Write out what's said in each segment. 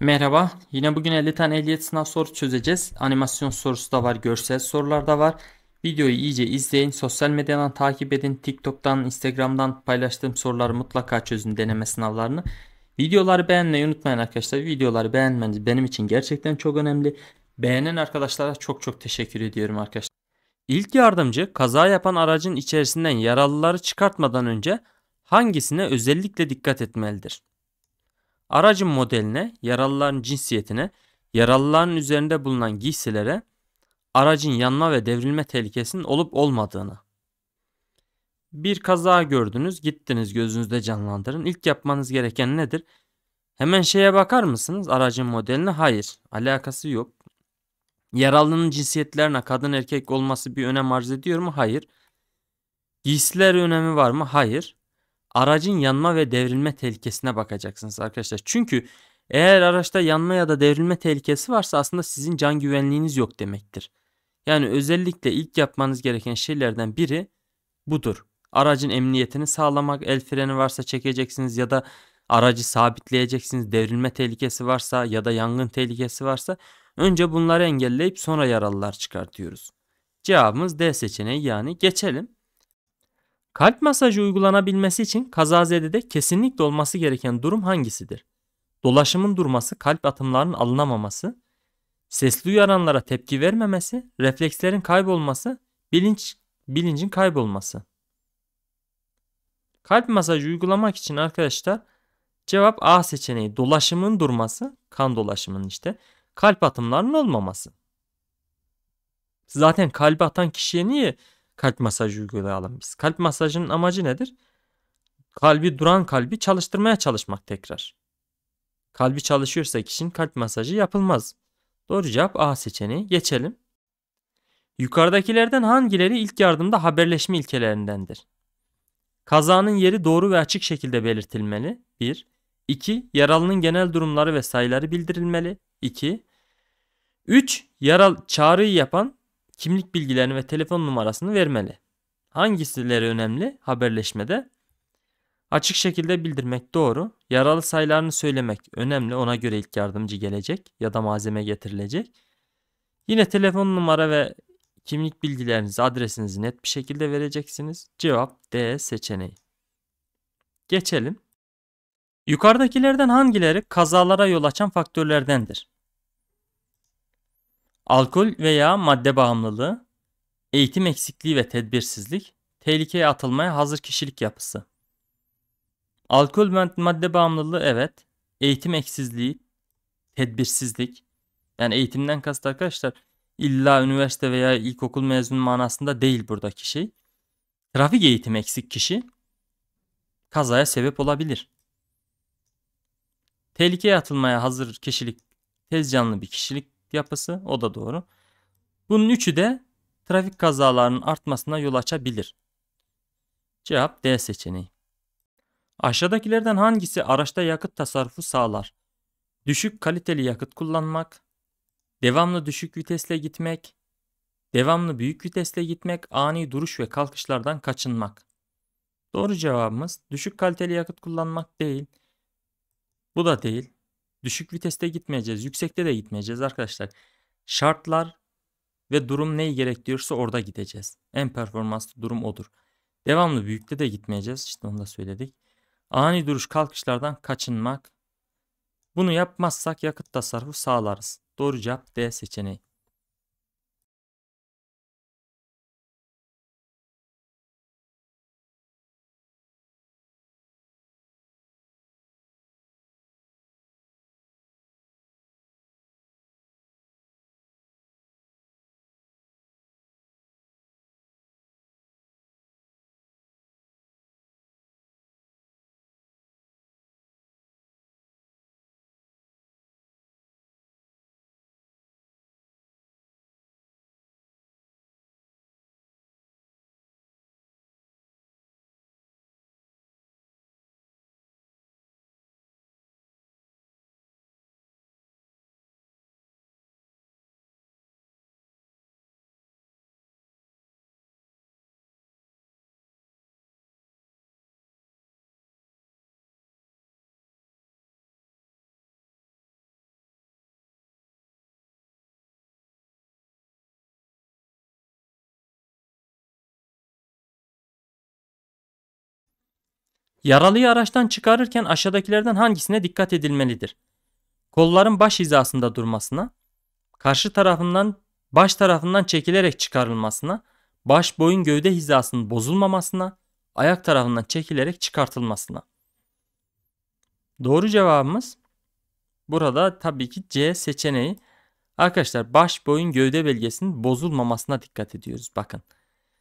Merhaba, yine bugün 50 tane ehliyet sınav sorusu çözeceğiz. Animasyon sorusu da var, görsel sorular da var. Videoyu iyice izleyin, sosyal medyadan takip edin, TikTok'tan, Instagram'dan paylaştığım soruları mutlaka çözün deneme sınavlarını. Videoları beğenmeyi unutmayın arkadaşlar. Videoları beğenmeniz benim için gerçekten çok önemli. Beğenen arkadaşlara çok çok teşekkür ediyorum arkadaşlar. İlk yardımcı kaza yapan aracın içerisinden yaralıları çıkartmadan önce hangisine özellikle dikkat etmelidir? Aracın modeline, yaralıların cinsiyetine, yaralıların üzerinde bulunan giysilere, aracın yanma ve devrilme tehlikesinin olup olmadığını. Bir kaza gördünüz, gittiniz gözünüzde canlandırın. İlk yapmanız gereken nedir? Hemen şeye bakar mısınız aracın modeline? Hayır, alakası yok. Yaralının cinsiyetlerine kadın erkek olması bir önem arz ediyor mu? Hayır. Giysiler önemi var mı? Hayır aracın yanma ve devrilme tehlikesine bakacaksınız arkadaşlar. Çünkü eğer araçta yanma ya da devrilme tehlikesi varsa aslında sizin can güvenliğiniz yok demektir. Yani özellikle ilk yapmanız gereken şeylerden biri budur. Aracın emniyetini sağlamak, el freni varsa çekeceksiniz ya da aracı sabitleyeceksiniz. Devrilme tehlikesi varsa ya da yangın tehlikesi varsa önce bunları engelleyip sonra yaralılar diyoruz. Cevabımız D seçeneği yani geçelim. Kalp masajı uygulanabilmesi için kazazedede kesinlikle olması gereken durum hangisidir? Dolaşımın durması, kalp atımlarının alınamaması, sesli uyaranlara tepki vermemesi, reflekslerin kaybolması, bilinç bilincin kaybolması. Kalp masajı uygulamak için arkadaşlar cevap A seçeneği dolaşımın durması, kan dolaşımının işte kalp atımlarının olmaması. Zaten kalp atan kişiye niye kalp masajı uygulayalım biz. Kalp masajının amacı nedir? Kalbi duran kalbi çalıştırmaya çalışmak tekrar. Kalbi çalışıyorsa kişinin kalp masajı yapılmaz. Doğru cevap A seçeneği. Geçelim. Yukarıdakilerden hangileri ilk yardımda haberleşme ilkelerindendir? Kazanın yeri doğru ve açık şekilde belirtilmeli. 1. 2. Yaralının genel durumları ve sayıları bildirilmeli. 2. 3. Yaral çağrıyı yapan kimlik bilgilerini ve telefon numarasını vermeli. Hangisileri önemli haberleşmede? Açık şekilde bildirmek doğru. Yaralı sayılarını söylemek önemli. Ona göre ilk yardımcı gelecek ya da malzeme getirilecek. Yine telefon numara ve kimlik bilgilerinizi, adresinizi net bir şekilde vereceksiniz. Cevap D seçeneği. Geçelim. Yukarıdakilerden hangileri kazalara yol açan faktörlerdendir? Alkol veya madde bağımlılığı, eğitim eksikliği ve tedbirsizlik, tehlikeye atılmaya hazır kişilik yapısı. Alkol ve madde bağımlılığı evet, eğitim eksizliği, tedbirsizlik. Yani eğitimden kast arkadaşlar illa üniversite veya ilkokul mezunu manasında değil buradaki şey. Trafik eğitimi eksik kişi kazaya sebep olabilir. Tehlikeye atılmaya hazır kişilik, tez canlı bir kişilik yapısı o da doğru. Bunun üçü de trafik kazalarının artmasına yol açabilir. Cevap D seçeneği. Aşağıdakilerden hangisi araçta yakıt tasarrufu sağlar? Düşük kaliteli yakıt kullanmak, devamlı düşük vitesle gitmek, devamlı büyük vitesle gitmek, ani duruş ve kalkışlardan kaçınmak. Doğru cevabımız düşük kaliteli yakıt kullanmak değil. Bu da değil. Düşük viteste gitmeyeceğiz. Yüksekte de gitmeyeceğiz arkadaşlar. Şartlar ve durum neyi gerektiriyorsa orada gideceğiz. En performanslı durum odur. Devamlı büyükte de gitmeyeceğiz. İşte onu da söyledik. Ani duruş kalkışlardan kaçınmak. Bunu yapmazsak yakıt tasarrufu sağlarız. Doğru cevap D seçeneği. Yaralıyı araçtan çıkarırken aşağıdakilerden hangisine dikkat edilmelidir? Kolların baş hizasında durmasına, karşı tarafından baş tarafından çekilerek çıkarılmasına, baş boyun gövde hizasının bozulmamasına, ayak tarafından çekilerek çıkartılmasına. Doğru cevabımız burada tabii ki C seçeneği. Arkadaşlar baş boyun gövde bölgesinin bozulmamasına dikkat ediyoruz. Bakın.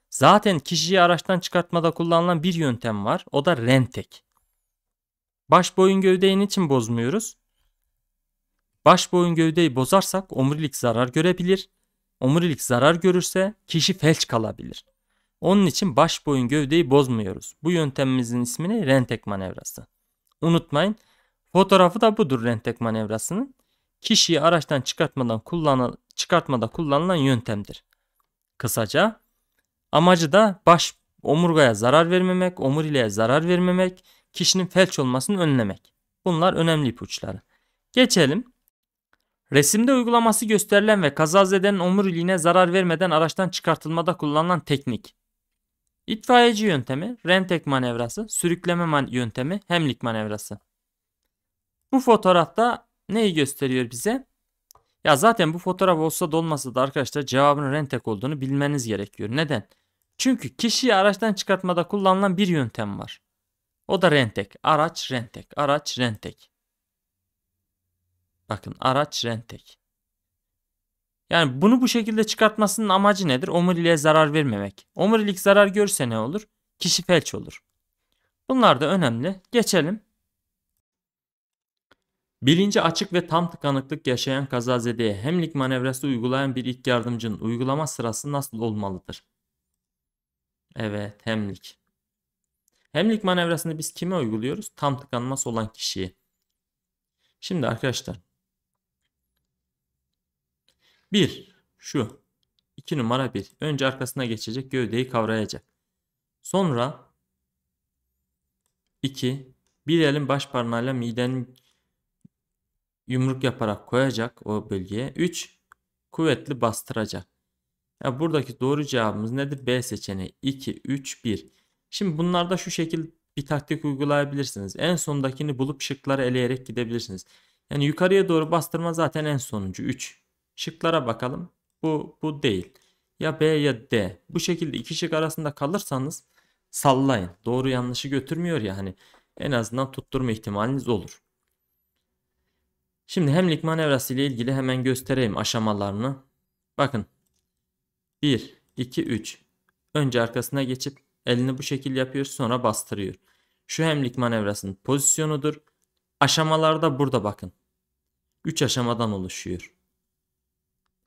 Zaten kişiyi araçtan çıkartmada kullanılan bir yöntem var. O da rentek. Baş boyun gövdeyi için bozmuyoruz? Baş boyun gövdeyi bozarsak omurilik zarar görebilir. Omurilik zarar görürse kişi felç kalabilir. Onun için baş boyun gövdeyi bozmuyoruz. Bu yöntemimizin ismini rentek manevrası. Unutmayın fotoğrafı da budur rentek manevrasının. Kişiyi araçtan çıkartmadan kullanı, çıkartmada kullanılan yöntemdir. Kısaca Amacı da baş omurgaya zarar vermemek, omuriliğe zarar vermemek, kişinin felç olmasını önlemek. Bunlar önemli ipuçları. Geçelim. Resimde uygulaması gösterilen ve kazazedenin omuriliğine zarar vermeden araçtan çıkartılmada kullanılan teknik. İtfaiyeci yöntemi, rentek manevrası, sürükleme man yöntemi, hemlik manevrası. Bu fotoğrafta neyi gösteriyor bize? Ya zaten bu fotoğraf olsa da olmasa da arkadaşlar cevabın rentek olduğunu bilmeniz gerekiyor. Neden? Çünkü kişiyi araçtan çıkartmada kullanılan bir yöntem var. O da rentek. Araç rentek. Araç rentek. Bakın araç rentek. Yani bunu bu şekilde çıkartmasının amacı nedir? Omuriliğe zarar vermemek. Omurilik zarar görse ne olur? Kişi felç olur. Bunlar da önemli. Geçelim. Bilinci açık ve tam tıkanıklık yaşayan kazazedeye hemlik manevrası uygulayan bir ilk yardımcının uygulama sırası nasıl olmalıdır? Evet hemlik. Hemlik manevrasını biz kime uyguluyoruz? Tam tıkanması olan kişiye. Şimdi arkadaşlar. 1. Şu. 2 numara 1. Önce arkasına geçecek gövdeyi kavrayacak. Sonra 2. Bir elin baş parmağıyla midenin yumruk yaparak koyacak o bölgeye. 3 kuvvetli bastıracak. Ya buradaki doğru cevabımız nedir? B seçeneği 2 3 1. Şimdi bunlarda şu şekil bir taktik uygulayabilirsiniz. En sondakini bulup şıkları eleyerek gidebilirsiniz. Yani yukarıya doğru bastırma zaten en sonuncu 3. Şıklara bakalım. Bu bu değil. Ya B ya D. Bu şekilde iki şık arasında kalırsanız sallayın. Doğru yanlışı götürmüyor ya hani en azından tutturma ihtimaliniz olur. Şimdi hemlik manevrası ile ilgili hemen göstereyim aşamalarını. Bakın. 1, 2, 3. Önce arkasına geçip elini bu şekil yapıyor sonra bastırıyor. Şu hemlik manevrasının pozisyonudur. Aşamalarda burada bakın. 3 aşamadan oluşuyor.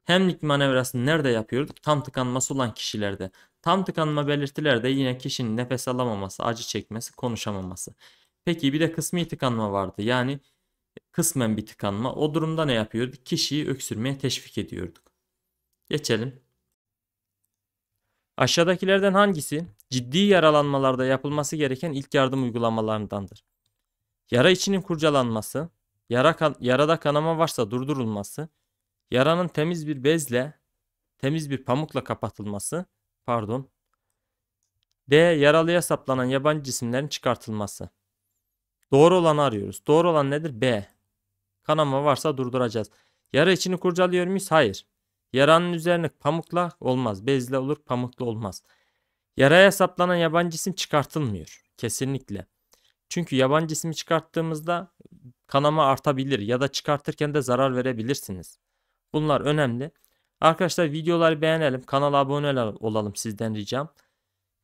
Hemlik manevrasını nerede yapıyorduk? Tam tıkanması olan kişilerde. Tam tıkanma belirtilerde yine kişinin nefes alamaması, acı çekmesi, konuşamaması. Peki bir de kısmi tıkanma vardı. Yani kısmen bir tıkanma. O durumda ne yapıyorduk? Kişiyi öksürmeye teşvik ediyorduk. Geçelim. Aşağıdakilerden hangisi ciddi yaralanmalarda yapılması gereken ilk yardım uygulamalarındandır? Yara içinin kurcalanması, yara kan yarada kanama varsa durdurulması, yaranın temiz bir bezle, temiz bir pamukla kapatılması, pardon. D. Yaralıya saplanan yabancı cisimlerin çıkartılması. Doğru olanı arıyoruz. Doğru olan nedir? B. Kanama varsa durduracağız. Yara içini kurcalıyor muyuz? Hayır. Yaranın üzerine pamukla olmaz. Bezle olur, pamukla olmaz. Yaraya saplanan yabancı cisim çıkartılmıyor. Kesinlikle. Çünkü yabancı ismi çıkarttığımızda kanama artabilir ya da çıkartırken de zarar verebilirsiniz. Bunlar önemli. Arkadaşlar videoları beğenelim, kanala abone olalım sizden ricam.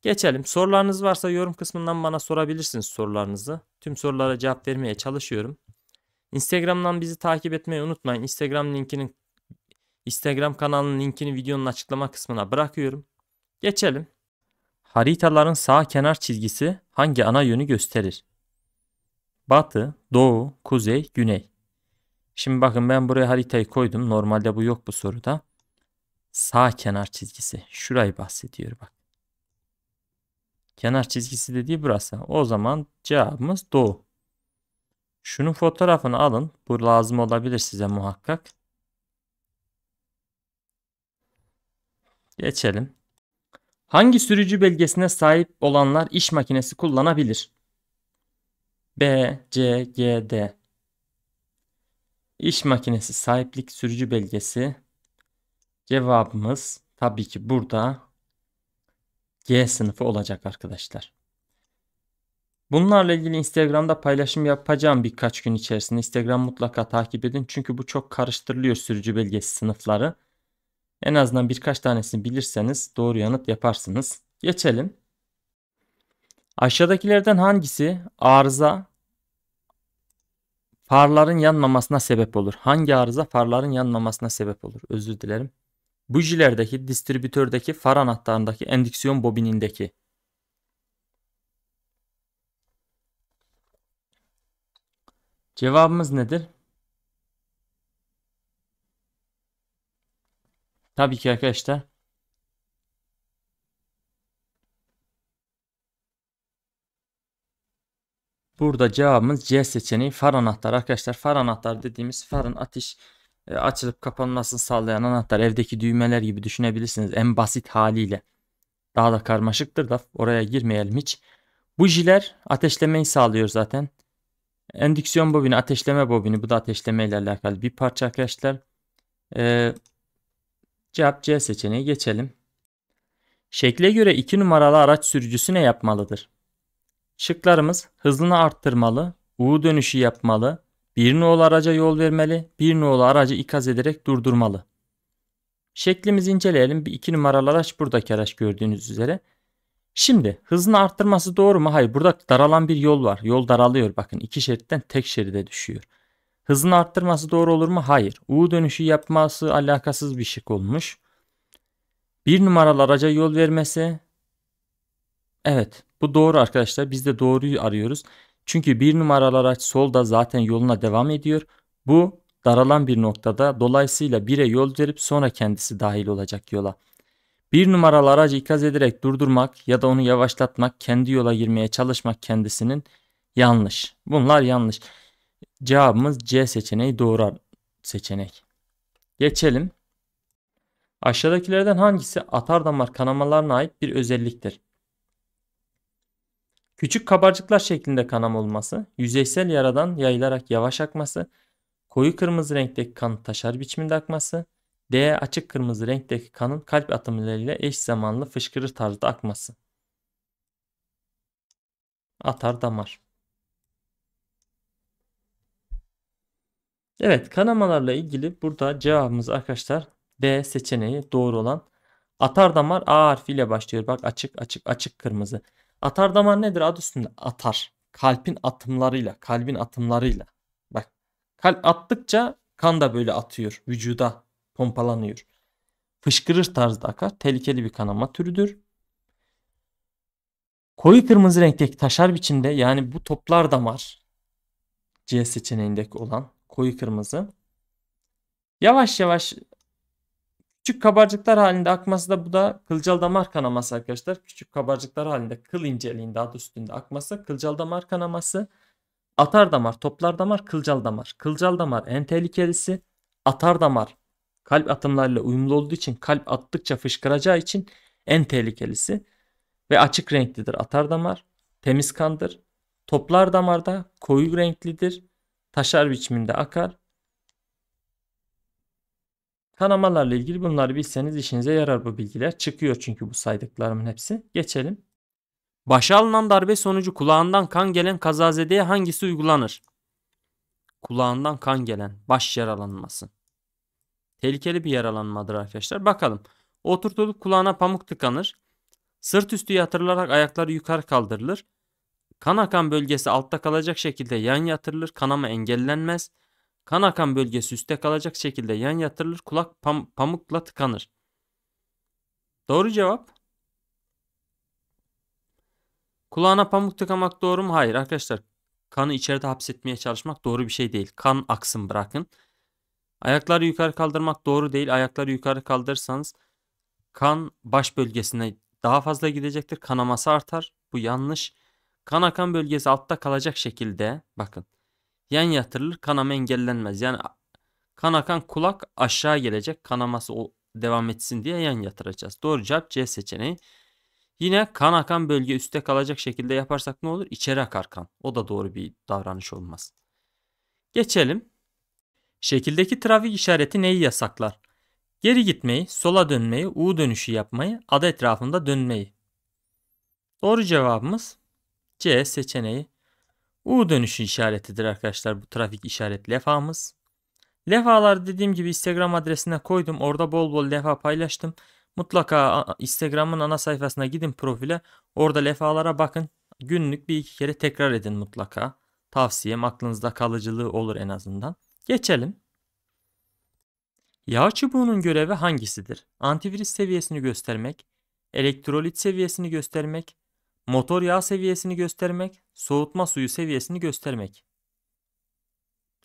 Geçelim. Sorularınız varsa yorum kısmından bana sorabilirsiniz sorularınızı. Tüm sorulara cevap vermeye çalışıyorum. Instagram'dan bizi takip etmeyi unutmayın. Instagram linkinin Instagram kanalının linkini videonun açıklama kısmına bırakıyorum. Geçelim. Haritaların sağ kenar çizgisi hangi ana yönü gösterir? Batı, doğu, kuzey, güney. Şimdi bakın ben buraya haritayı koydum. Normalde bu yok bu soruda. Sağ kenar çizgisi. Şurayı bahsediyor bak. Kenar çizgisi dediği burası. O zaman cevabımız doğu. Şunun fotoğrafını alın. Bu lazım olabilir size muhakkak. Geçelim. Hangi sürücü belgesine sahip olanlar iş makinesi kullanabilir? B, C, G, D. İş makinesi sahiplik sürücü belgesi. Cevabımız tabii ki burada G sınıfı olacak arkadaşlar. Bunlarla ilgili Instagram'da paylaşım yapacağım birkaç gün içerisinde. Instagram mutlaka takip edin. Çünkü bu çok karıştırılıyor sürücü belgesi sınıfları. En azından birkaç tanesini bilirseniz doğru yanıt yaparsınız. Geçelim. Aşağıdakilerden hangisi arıza farların yanmamasına sebep olur? Hangi arıza farların yanmamasına sebep olur? Özür dilerim bujilerdeki, distribütördeki, far anahtarındaki, endüksiyon bobinindeki. Cevabımız nedir? Tabii ki arkadaşlar. Burada cevabımız C seçeneği far anahtarı arkadaşlar. Far anahtarı dediğimiz farın ateş e, açılıp kapanmasını sağlayan anahtar evdeki düğmeler gibi düşünebilirsiniz en basit haliyle. Daha da karmaşıktır da oraya girmeyelim hiç. Bujiler ateşlemeyi sağlıyor zaten. Endüksiyon bobini, ateşleme bobini bu da ateşleme ile alakalı bir parça arkadaşlar. Ee, cevap C seçeneği geçelim. Şekle göre 2 numaralı araç sürücüsü ne yapmalıdır? Şıklarımız hızını arttırmalı, U dönüşü yapmalı, bir nolu araca yol vermeli, bir nolu aracı ikaz ederek durdurmalı. Şeklimizi inceleyelim. Bir iki numaralı araç buradaki araç gördüğünüz üzere. Şimdi hızını arttırması doğru mu? Hayır burada daralan bir yol var. Yol daralıyor bakın iki şeritten tek şeride düşüyor. Hızını arttırması doğru olur mu? Hayır. U dönüşü yapması alakasız bir şey olmuş. Bir numaralı araca yol vermesi. Evet bu doğru arkadaşlar. Biz de doğruyu arıyoruz. Çünkü bir numaralı araç solda zaten yoluna devam ediyor. Bu daralan bir noktada dolayısıyla bire yol verip sonra kendisi dahil olacak yola. Bir numaralı aracı ikaz ederek durdurmak ya da onu yavaşlatmak, kendi yola girmeye çalışmak kendisinin yanlış. Bunlar yanlış. Cevabımız C seçeneği doğru seçenek. Geçelim. Aşağıdakilerden hangisi atardamar kanamalarına ait bir özelliktir? Küçük kabarcıklar şeklinde kanam olması, yüzeysel yaradan yayılarak yavaş akması, koyu kırmızı renkteki kanın taşar biçiminde akması, D açık kırmızı renkteki kanın kalp atımlarıyla eş zamanlı fışkırır tarzda akması. Atar damar. Evet kanamalarla ilgili burada cevabımız arkadaşlar D seçeneği doğru olan atar damar A harfiyle başlıyor. Bak açık açık açık kırmızı. Atar damar nedir? Adı üstünde atar. Kalbin atımlarıyla, kalbin atımlarıyla. Bak kalp attıkça kan da böyle atıyor vücuda pompalanıyor. Fışkırır tarzda akar. Tehlikeli bir kanama türüdür. Koyu kırmızı renkteki taşar biçimde yani bu toplar damar C seçeneğindeki olan koyu kırmızı. Yavaş yavaş Küçük kabarcıklar halinde akması da bu da kılcal damar kanaması arkadaşlar. Küçük kabarcıklar halinde kıl inceliğinde adı üstünde akması kılcal damar kanaması. Atar damar, toplar damar, kılcal damar. Kılcal damar en tehlikelisi. Atar damar kalp atımlarıyla uyumlu olduğu için kalp attıkça fışkıracağı için en tehlikelisi. Ve açık renklidir atar damar. Temiz kandır. Toplar damarda koyu renklidir. Taşar biçiminde akar. Kanamalarla ilgili bunları bilseniz işinize yarar bu bilgiler. Çıkıyor çünkü bu saydıklarımın hepsi. Geçelim. Başa alınan darbe sonucu kulağından kan gelen kazazedeye hangisi uygulanır? Kulağından kan gelen baş yaralanması. Tehlikeli bir yaralanmadır arkadaşlar. Bakalım. Oturtulup kulağına pamuk tıkanır. Sırt üstü yatırılarak ayakları yukarı kaldırılır. Kan akan bölgesi altta kalacak şekilde yan yatırılır. Kanama engellenmez. Kan akan bölgesi üste kalacak şekilde yan yatırılır. Kulak pam pamukla tıkanır. Doğru cevap. Kulağına pamuk tıkamak doğru mu? Hayır arkadaşlar. Kanı içeride hapsetmeye çalışmak doğru bir şey değil. Kan aksın bırakın. Ayakları yukarı kaldırmak doğru değil. Ayakları yukarı kaldırırsanız kan baş bölgesine daha fazla gidecektir. Kanaması artar. Bu yanlış. Kan akan bölgesi altta kalacak şekilde bakın yan yatırılır kanama engellenmez. Yani kan akan kulak aşağı gelecek kanaması o devam etsin diye yan yatıracağız. Doğru cevap C seçeneği. Yine kan akan bölge üstte kalacak şekilde yaparsak ne olur? İçeri akar kan. O da doğru bir davranış olmaz. Geçelim. Şekildeki trafik işareti neyi yasaklar? Geri gitmeyi, sola dönmeyi, U dönüşü yapmayı, ada etrafında dönmeyi. Doğru cevabımız C seçeneği. U dönüşü işaretidir arkadaşlar bu trafik işaret levhamız. Levhalar dediğim gibi Instagram adresine koydum. Orada bol bol levha paylaştım. Mutlaka Instagram'ın ana sayfasına gidin profile. Orada levhalara bakın. Günlük bir iki kere tekrar edin mutlaka. Tavsiyem aklınızda kalıcılığı olur en azından. Geçelim. Yağ çubuğunun görevi hangisidir? Antivirüs seviyesini göstermek, elektrolit seviyesini göstermek, Motor yağ seviyesini göstermek, soğutma suyu seviyesini göstermek.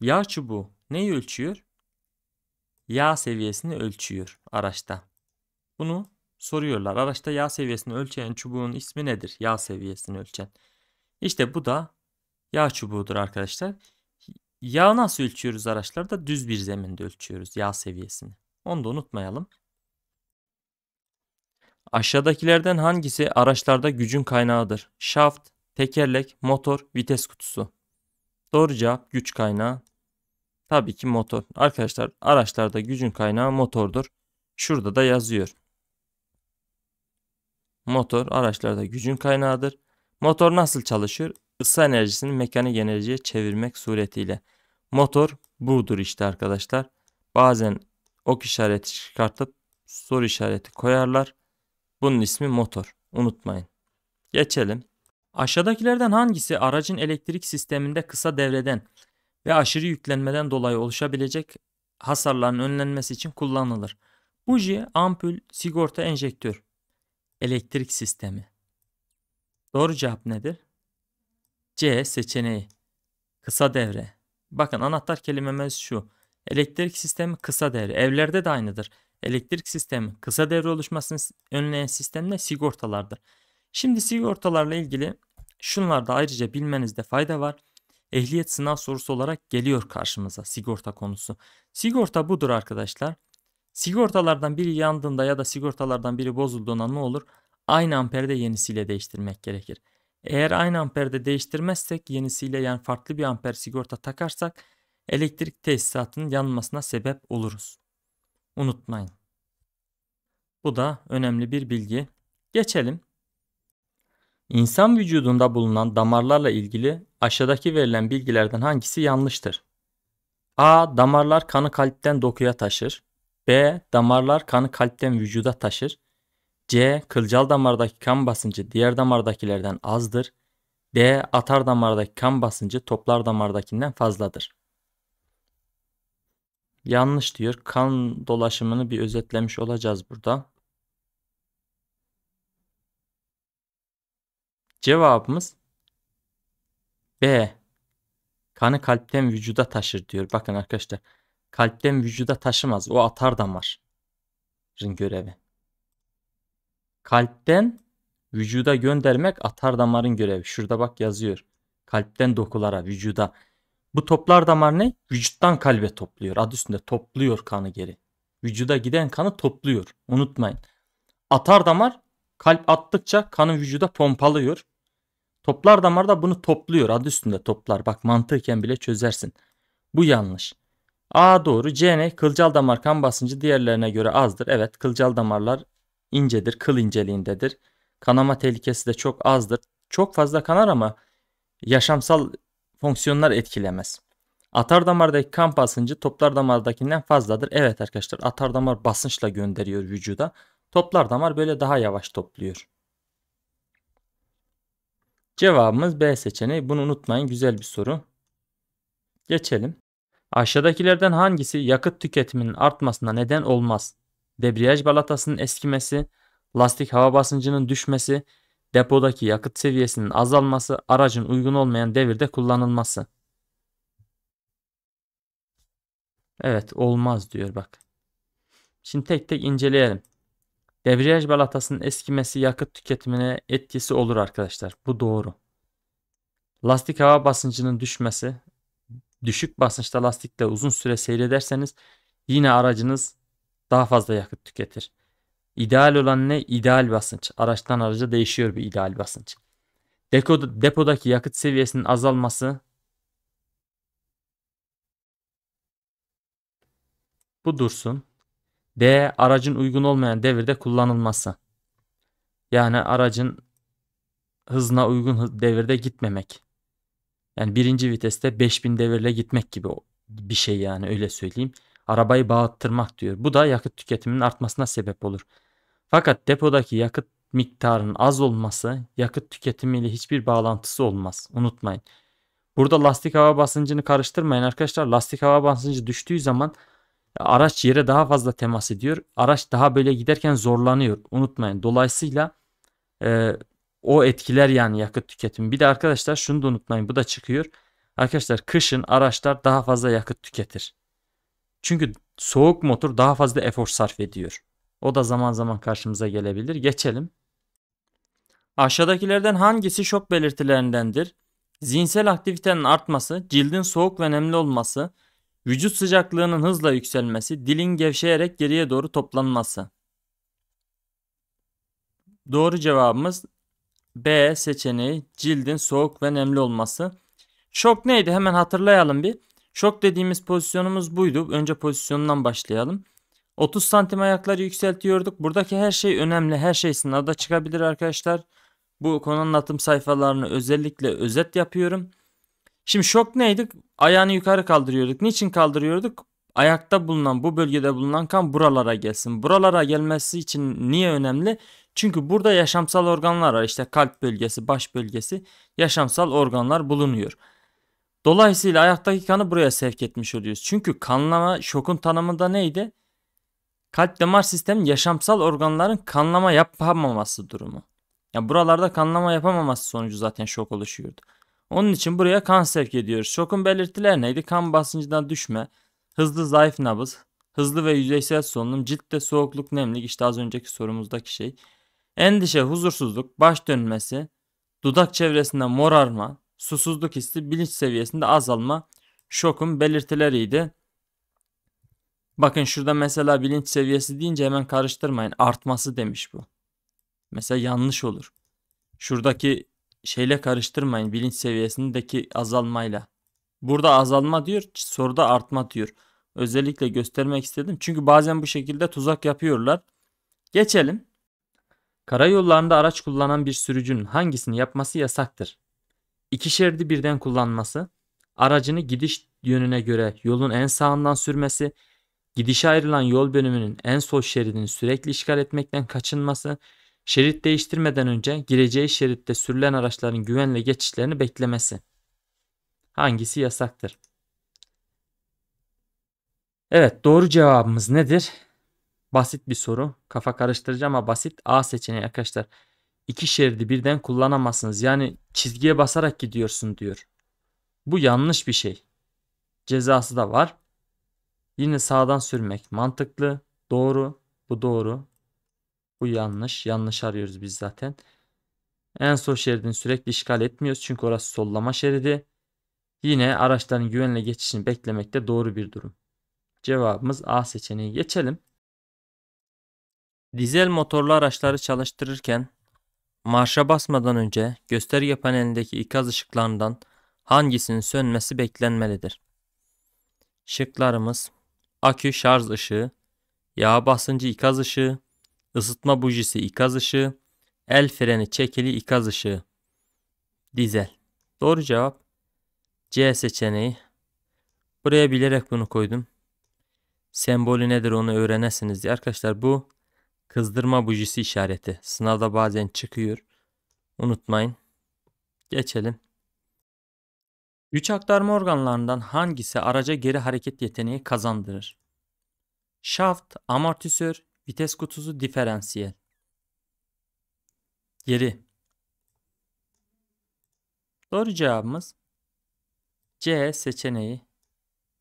Yağ çubuğu neyi ölçüyor? Yağ seviyesini ölçüyor araçta. Bunu soruyorlar. Araçta yağ seviyesini ölçen çubuğun ismi nedir? Yağ seviyesini ölçen. İşte bu da yağ çubuğudur arkadaşlar. Yağ nasıl ölçüyoruz araçlarda? Düz bir zeminde ölçüyoruz yağ seviyesini. Onu da unutmayalım. Aşağıdakilerden hangisi araçlarda gücün kaynağıdır? Şaft, tekerlek, motor, vites kutusu. Doğru cevap güç kaynağı. Tabii ki motor. Arkadaşlar araçlarda gücün kaynağı motordur. Şurada da yazıyor. Motor araçlarda gücün kaynağıdır. Motor nasıl çalışır? Isı enerjisini mekanik enerjiye çevirmek suretiyle. Motor budur işte arkadaşlar. Bazen ok işareti çıkartıp soru işareti koyarlar. Bunun ismi motor. Unutmayın. Geçelim. Aşağıdakilerden hangisi aracın elektrik sisteminde kısa devreden ve aşırı yüklenmeden dolayı oluşabilecek hasarların önlenmesi için kullanılır? Buji, ampul, sigorta enjektör. Elektrik sistemi. Doğru cevap nedir? C seçeneği. Kısa devre. Bakın anahtar kelimemiz şu. Elektrik sistemi kısa devre. Evlerde de aynıdır. Elektrik sistemi kısa devre oluşmasını önleyen sistem sigortalardır. Şimdi sigortalarla ilgili şunlarda ayrıca bilmenizde fayda var. Ehliyet sınav sorusu olarak geliyor karşımıza sigorta konusu. Sigorta budur arkadaşlar. Sigortalardan biri yandığında ya da sigortalardan biri bozulduğunda ne olur? Aynı amperde yenisiyle değiştirmek gerekir. Eğer aynı amperde değiştirmezsek yenisiyle yani farklı bir amper sigorta takarsak elektrik tesisatının yanmasına sebep oluruz unutmayın. Bu da önemli bir bilgi. Geçelim. İnsan vücudunda bulunan damarlarla ilgili aşağıdaki verilen bilgilerden hangisi yanlıştır? A. Damarlar kanı kalpten dokuya taşır. B. Damarlar kanı kalpten vücuda taşır. C. Kılcal damardaki kan basıncı diğer damardakilerden azdır. D. Atar damardaki kan basıncı toplar damardakinden fazladır. Yanlış diyor. Kan dolaşımını bir özetlemiş olacağız burada. Cevabımız B. Kanı kalpten vücuda taşır diyor. Bakın arkadaşlar. Kalpten vücuda taşımaz. O atar damarın görevi. Kalpten vücuda göndermek atar damarın görevi. Şurada bak yazıyor. Kalpten dokulara, vücuda. Bu toplar damar ne? Vücuttan kalbe topluyor. Adı üstünde topluyor kanı geri. Vücuda giden kanı topluyor. Unutmayın. Atar damar kalp attıkça kanı vücuda pompalıyor. Toplar damar da bunu topluyor. Adı üstünde toplar. Bak mantıken bile çözersin. Bu yanlış. A doğru. C ne? Kılcal damar kan basıncı diğerlerine göre azdır. Evet kılcal damarlar incedir. Kıl inceliğindedir. Kanama tehlikesi de çok azdır. Çok fazla kanar ama yaşamsal fonksiyonlar etkilemez. Atar damardaki kan basıncı toplar damardakinden fazladır. Evet arkadaşlar atar damar basınçla gönderiyor vücuda. Toplar damar böyle daha yavaş topluyor. Cevabımız B seçeneği. Bunu unutmayın güzel bir soru. Geçelim. Aşağıdakilerden hangisi yakıt tüketiminin artmasına neden olmaz? Debriyaj balatasının eskimesi, lastik hava basıncının düşmesi, depodaki yakıt seviyesinin azalması, aracın uygun olmayan devirde kullanılması. Evet olmaz diyor bak. Şimdi tek tek inceleyelim. Debriyaj balatasının eskimesi yakıt tüketimine etkisi olur arkadaşlar. Bu doğru. Lastik hava basıncının düşmesi. Düşük basınçta lastikle uzun süre seyrederseniz yine aracınız daha fazla yakıt tüketir. İdeal olan ne? İdeal basınç. Araçtan araca değişiyor bir ideal basınç. Dekoda, depodaki yakıt seviyesinin azalması bu dursun. D. Aracın uygun olmayan devirde kullanılması. Yani aracın hızına uygun devirde gitmemek. Yani birinci viteste 5000 devirle gitmek gibi bir şey yani öyle söyleyeyim arabayı bağıttırmak diyor. Bu da yakıt tüketiminin artmasına sebep olur. Fakat depodaki yakıt miktarının az olması yakıt tüketimiyle hiçbir bağlantısı olmaz. Unutmayın. Burada lastik hava basıncını karıştırmayın arkadaşlar. Lastik hava basıncı düştüğü zaman araç yere daha fazla temas ediyor. Araç daha böyle giderken zorlanıyor. Unutmayın. Dolayısıyla e, o etkiler yani yakıt tüketimi. Bir de arkadaşlar şunu da unutmayın. Bu da çıkıyor. Arkadaşlar kışın araçlar daha fazla yakıt tüketir. Çünkü soğuk motor daha fazla efor sarf ediyor. O da zaman zaman karşımıza gelebilir. Geçelim. Aşağıdakilerden hangisi şok belirtilerindendir? Zihinsel aktivitenin artması, cildin soğuk ve nemli olması, vücut sıcaklığının hızla yükselmesi, dilin gevşeyerek geriye doğru toplanması. Doğru cevabımız B seçeneği cildin soğuk ve nemli olması. Şok neydi hemen hatırlayalım bir. Şok dediğimiz pozisyonumuz buydu. Önce pozisyondan başlayalım. 30 santim ayakları yükseltiyorduk. Buradaki her şey önemli. Her şey sınavda çıkabilir arkadaşlar. Bu konu anlatım sayfalarını özellikle özet yapıyorum. Şimdi şok neydi? Ayağını yukarı kaldırıyorduk. Niçin kaldırıyorduk? Ayakta bulunan bu bölgede bulunan kan buralara gelsin. Buralara gelmesi için niye önemli? Çünkü burada yaşamsal organlar var. İşte kalp bölgesi, baş bölgesi yaşamsal organlar bulunuyor. Dolayısıyla ayaktaki kanı buraya sevk etmiş oluyoruz. Çünkü kanlama şokun tanımında neydi? Kalp damar sistemin yaşamsal organların kanlama yapamaması durumu. Ya yani buralarda kanlama yapamaması sonucu zaten şok oluşuyordu. Onun için buraya kan sevk ediyoruz. Şokun belirtileri neydi? Kan basıncından düşme, hızlı zayıf nabız, hızlı ve yüzeysel solunum, ciltte soğukluk, nemlik işte az önceki sorumuzdaki şey. Endişe, huzursuzluk, baş dönmesi, dudak çevresinde morarma, susuzluk hissi, bilinç seviyesinde azalma, şokun belirtileriydi. Bakın şurada mesela bilinç seviyesi deyince hemen karıştırmayın. Artması demiş bu. Mesela yanlış olur. Şuradaki şeyle karıştırmayın bilinç seviyesindeki azalmayla. Burada azalma diyor, soruda artma diyor. Özellikle göstermek istedim. Çünkü bazen bu şekilde tuzak yapıyorlar. Geçelim. Karayollarında araç kullanan bir sürücünün hangisini yapması yasaktır? İki şeridi birden kullanması, aracını gidiş yönüne göre yolun en sağından sürmesi, gidişe ayrılan yol bölümünün en sol şeridini sürekli işgal etmekten kaçınması, şerit değiştirmeden önce gireceği şeritte sürülen araçların güvenle geçişlerini beklemesi. Hangisi yasaktır? Evet doğru cevabımız nedir? Basit bir soru. Kafa karıştırıcı ama basit. A seçeneği arkadaşlar iki şeridi birden kullanamazsınız. Yani çizgiye basarak gidiyorsun diyor. Bu yanlış bir şey. Cezası da var. Yine sağdan sürmek mantıklı, doğru, bu doğru. Bu yanlış, yanlış arıyoruz biz zaten. En sol şeridini sürekli işgal etmiyoruz çünkü orası sollama şeridi. Yine araçların güvenle geçişini beklemek de doğru bir durum. Cevabımız A seçeneği geçelim. Dizel motorlu araçları çalıştırırken Marşa basmadan önce gösterge panelindeki ikaz ışıklarından hangisinin sönmesi beklenmelidir? Şıklarımız akü şarj ışığı, yağ basıncı ikaz ışığı, ısıtma bujisi ikaz ışığı, el freni çekili ikaz ışığı. Dizel. Doğru cevap C seçeneği. Buraya bilerek bunu koydum. Sembolü nedir onu öğrenesiniz diye. Arkadaşlar bu Kızdırma bujisi işareti. Sınavda bazen çıkıyor. Unutmayın. Geçelim. Güç aktarma organlarından hangisi araca geri hareket yeteneği kazandırır? Şaft, amortisör, vites kutusu, diferansiyel. Geri. Doğru cevabımız C seçeneği.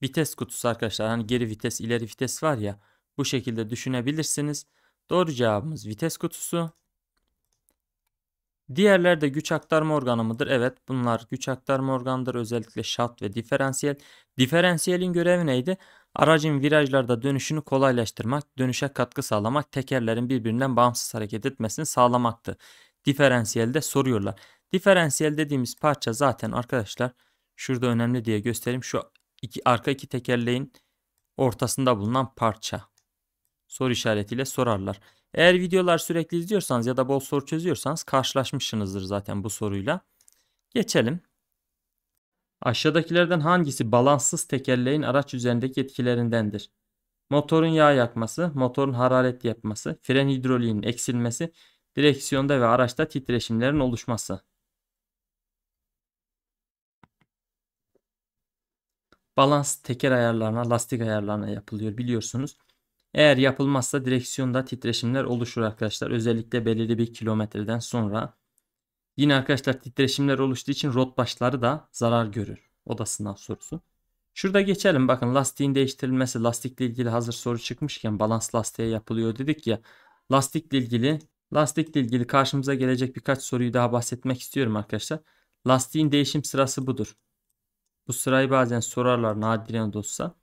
Vites kutusu arkadaşlar. Hani geri vites, ileri vites var ya. Bu şekilde düşünebilirsiniz. Doğru cevabımız vites kutusu. Diğerler de güç aktarma organı mıdır? Evet bunlar güç aktarma organıdır. Özellikle şaft ve diferansiyel. Diferansiyelin görevi neydi? Aracın virajlarda dönüşünü kolaylaştırmak, dönüşe katkı sağlamak, tekerlerin birbirinden bağımsız hareket etmesini sağlamaktı. Diferansiyelde soruyorlar. Diferansiyel dediğimiz parça zaten arkadaşlar şurada önemli diye göstereyim. Şu iki, arka iki tekerleğin ortasında bulunan parça soru işaretiyle sorarlar. Eğer videolar sürekli izliyorsanız ya da bol soru çözüyorsanız karşılaşmışsınızdır zaten bu soruyla. Geçelim. Aşağıdakilerden hangisi balanssız tekerleğin araç üzerindeki etkilerindendir? Motorun yağ yakması, motorun hararet yapması, fren hidroliğinin eksilmesi, direksiyonda ve araçta titreşimlerin oluşması. Balans teker ayarlarına, lastik ayarlarına yapılıyor biliyorsunuz. Eğer yapılmazsa direksiyonda titreşimler oluşur arkadaşlar. Özellikle belirli bir kilometreden sonra. Yine arkadaşlar titreşimler oluştuğu için rot başları da zarar görür. O da sınav sorusu. Şurada geçelim bakın lastiğin değiştirilmesi lastikle ilgili hazır soru çıkmışken balans lastiğe yapılıyor dedik ya. Lastikle ilgili lastikle ilgili karşımıza gelecek birkaç soruyu daha bahsetmek istiyorum arkadaşlar. Lastiğin değişim sırası budur. Bu sırayı bazen sorarlar nadiren de olsa.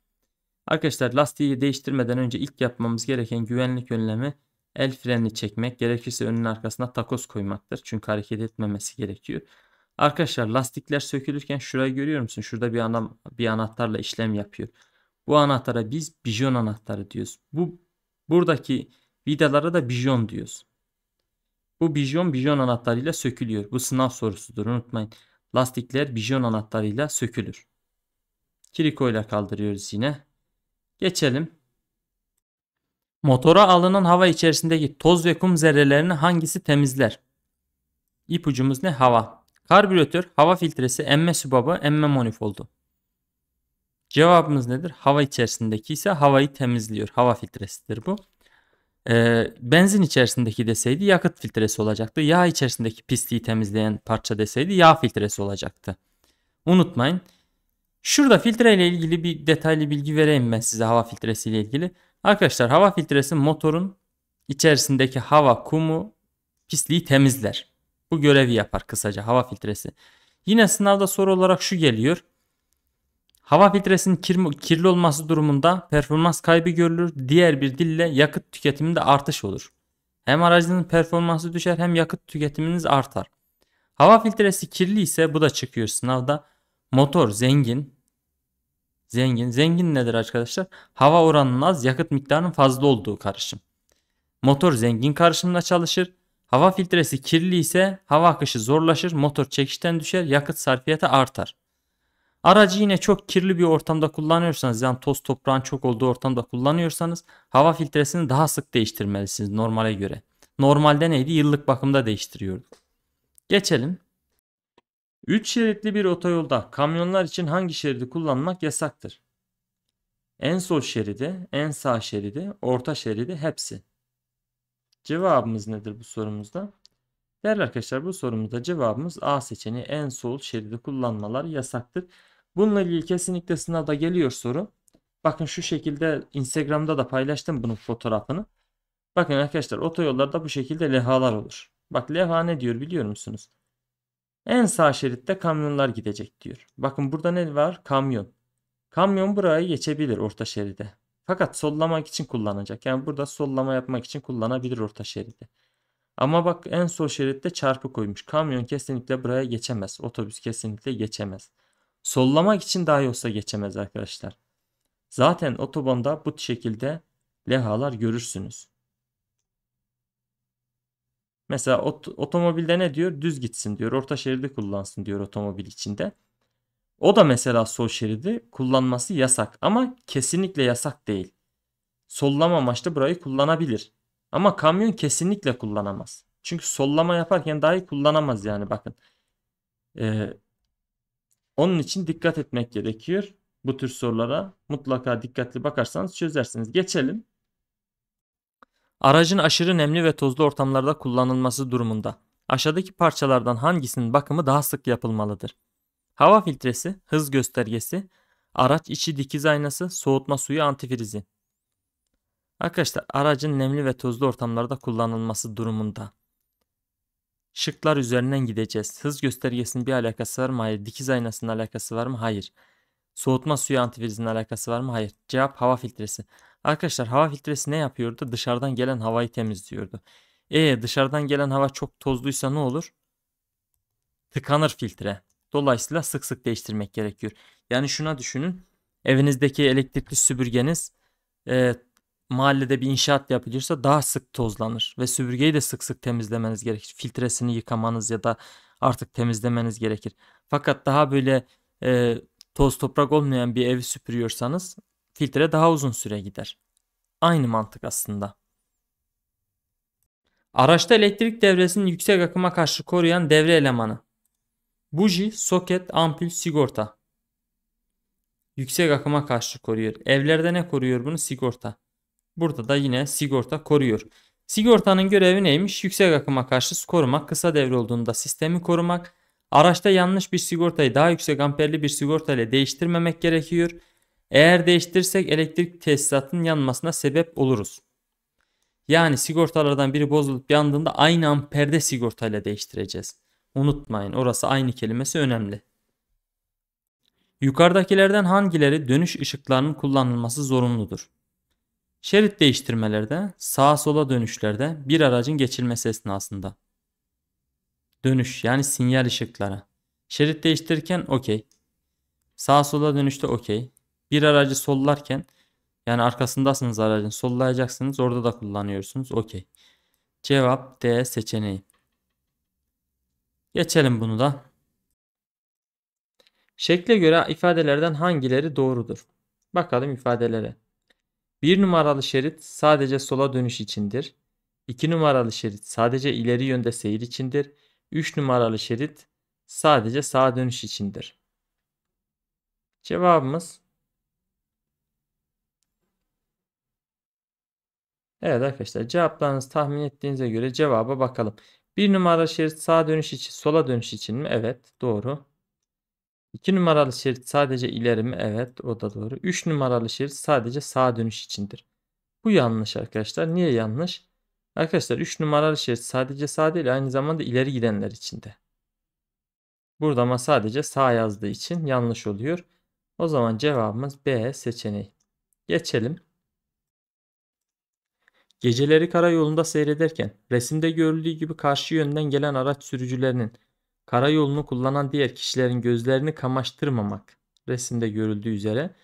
Arkadaşlar lastiği değiştirmeden önce ilk yapmamız gereken güvenlik önlemi el frenini çekmek. Gerekirse önün arkasına takoz koymaktır. Çünkü hareket etmemesi gerekiyor. Arkadaşlar lastikler sökülürken şurayı görüyor musun? Şurada bir, adam bir anahtarla işlem yapıyor. Bu anahtara biz bijon anahtarı diyoruz. Bu buradaki vidalara da bijon diyoruz. Bu bijon bijon anahtarıyla sökülüyor. Bu sınav sorusudur unutmayın. Lastikler bijon anahtarıyla sökülür. Kiriko ile kaldırıyoruz yine. Geçelim. Motora alınan hava içerisindeki toz ve kum zerrelerini hangisi temizler? İpucumuz ne? Hava. Karbüratör, hava filtresi, emme sübabı, emme manifoldu. Cevabımız nedir? Hava içerisindeki ise havayı temizliyor. Hava filtresidir bu. Ee, benzin içerisindeki deseydi yakıt filtresi olacaktı. Yağ içerisindeki pisliği temizleyen parça deseydi yağ filtresi olacaktı. Unutmayın Şurada filtre ile ilgili bir detaylı bilgi vereyim ben size hava filtresi ile ilgili. Arkadaşlar hava filtresi motorun içerisindeki hava, kumu, pisliği temizler. Bu görevi yapar kısaca hava filtresi. Yine sınavda soru olarak şu geliyor. Hava filtresinin kirli, olması durumunda performans kaybı görülür. Diğer bir dille yakıt tüketiminde artış olur. Hem aracınızın performansı düşer hem yakıt tüketiminiz artar. Hava filtresi kirli ise bu da çıkıyor sınavda. Motor zengin, Zengin. Zengin nedir arkadaşlar? Hava oranının az, yakıt miktarının fazla olduğu karışım. Motor zengin karışımla çalışır. Hava filtresi kirli ise hava akışı zorlaşır, motor çekişten düşer, yakıt sarfiyatı artar. Aracı yine çok kirli bir ortamda kullanıyorsanız yani toz toprağın çok olduğu ortamda kullanıyorsanız hava filtresini daha sık değiştirmelisiniz normale göre. Normalde neydi? Yıllık bakımda değiştiriyorduk. Geçelim. 3 şeritli bir otoyolda kamyonlar için hangi şeridi kullanmak yasaktır? En sol şeridi, en sağ şeridi, orta şeridi hepsi. Cevabımız nedir bu sorumuzda? Değerli arkadaşlar bu sorumuzda cevabımız A seçeneği en sol şeridi kullanmalar yasaktır. Bununla ilgili kesinlikle sınavda geliyor soru. Bakın şu şekilde Instagram'da da paylaştım bunun fotoğrafını. Bakın arkadaşlar otoyollarda bu şekilde lehalar olur. Bak leha ne diyor biliyor musunuz? En sağ şeritte kamyonlar gidecek diyor. Bakın burada ne var? Kamyon. Kamyon buraya geçebilir orta şeride. Fakat sollamak için kullanacak. Yani burada sollama yapmak için kullanabilir orta şeride. Ama bak en sol şeritte çarpı koymuş. Kamyon kesinlikle buraya geçemez. Otobüs kesinlikle geçemez. Sollamak için dahi olsa geçemez arkadaşlar. Zaten otobanda bu şekilde lehalar görürsünüz. Mesela ot otomobilde ne diyor? Düz gitsin diyor. Orta şeridi kullansın diyor otomobil içinde. O da mesela sol şeridi kullanması yasak ama kesinlikle yasak değil. Sollama amaçlı burayı kullanabilir. Ama kamyon kesinlikle kullanamaz. Çünkü sollama yaparken dahi kullanamaz yani bakın. Ee, onun için dikkat etmek gerekiyor. Bu tür sorulara mutlaka dikkatli bakarsanız çözersiniz. Geçelim Aracın aşırı nemli ve tozlu ortamlarda kullanılması durumunda aşağıdaki parçalardan hangisinin bakımı daha sık yapılmalıdır? Hava filtresi, hız göstergesi, araç içi dikiz aynası, soğutma suyu antifrizi. Arkadaşlar aracın nemli ve tozlu ortamlarda kullanılması durumunda. Şıklar üzerinden gideceğiz. Hız göstergesinin bir alakası var mı? Hayır. Dikiz aynasının alakası var mı? Hayır. Soğutma suyu antifrizinle alakası var mı? Hayır. Cevap hava filtresi. Arkadaşlar hava filtresi ne yapıyordu? Dışarıdan gelen havayı temizliyordu. E dışarıdan gelen hava çok tozluysa ne olur? Tıkanır filtre. Dolayısıyla sık sık değiştirmek gerekiyor. Yani şuna düşünün. Evinizdeki elektrikli süpürgeniz e, mahallede bir inşaat yapılıyorsa daha sık tozlanır. Ve süpürgeyi de sık sık temizlemeniz gerekir. Filtresini yıkamanız ya da artık temizlemeniz gerekir. Fakat daha böyle e, toz toprak olmayan bir evi süpürüyorsanız filtre daha uzun süre gider. Aynı mantık aslında. Araçta elektrik devresini yüksek akıma karşı koruyan devre elemanı. Buji, soket, ampul, sigorta. Yüksek akıma karşı koruyor. Evlerde ne koruyor bunu? Sigorta. Burada da yine sigorta koruyor. Sigortanın görevi neymiş? Yüksek akıma karşı korumak, kısa devre olduğunda sistemi korumak, Araçta yanlış bir sigortayı daha yüksek amperli bir sigorta ile değiştirmemek gerekiyor. Eğer değiştirirsek elektrik tesisatının yanmasına sebep oluruz. Yani sigortalardan biri bozulup yandığında aynı amperde sigortayla değiştireceğiz. Unutmayın orası aynı kelimesi önemli. Yukarıdakilerden hangileri dönüş ışıklarının kullanılması zorunludur? Şerit değiştirmelerde, sağa sola dönüşlerde, bir aracın geçilmesi esnasında dönüş yani sinyal ışıkları. Şerit değiştirirken okey. Sağa sola dönüşte okey. Bir aracı sollarken yani arkasındasınız aracın sollayacaksınız orada da kullanıyorsunuz okey. Cevap D seçeneği. Geçelim bunu da. Şekle göre ifadelerden hangileri doğrudur? Bakalım ifadelere. 1 numaralı şerit sadece sola dönüş içindir. 2 numaralı şerit sadece ileri yönde seyir içindir. 3 numaralı şerit sadece sağ dönüş içindir. Cevabımız Evet arkadaşlar cevaplarınızı tahmin ettiğinize göre cevaba bakalım. 1 numaralı şerit sağ dönüş için sola dönüş için mi? Evet doğru. 2 numaralı şerit sadece ileri mi? Evet o da doğru. 3 numaralı şerit sadece sağ dönüş içindir. Bu yanlış arkadaşlar. Niye yanlış? Arkadaşlar 3 numaralı şerit sadece sağ değil aynı zamanda ileri gidenler için de. Burada ama sadece sağ yazdığı için yanlış oluyor. O zaman cevabımız B seçeneği. Geçelim. Geceleri karayolunda seyrederken resimde görüldüğü gibi karşı yönden gelen araç sürücülerinin karayolunu kullanan diğer kişilerin gözlerini kamaştırmamak resimde görüldüğü üzere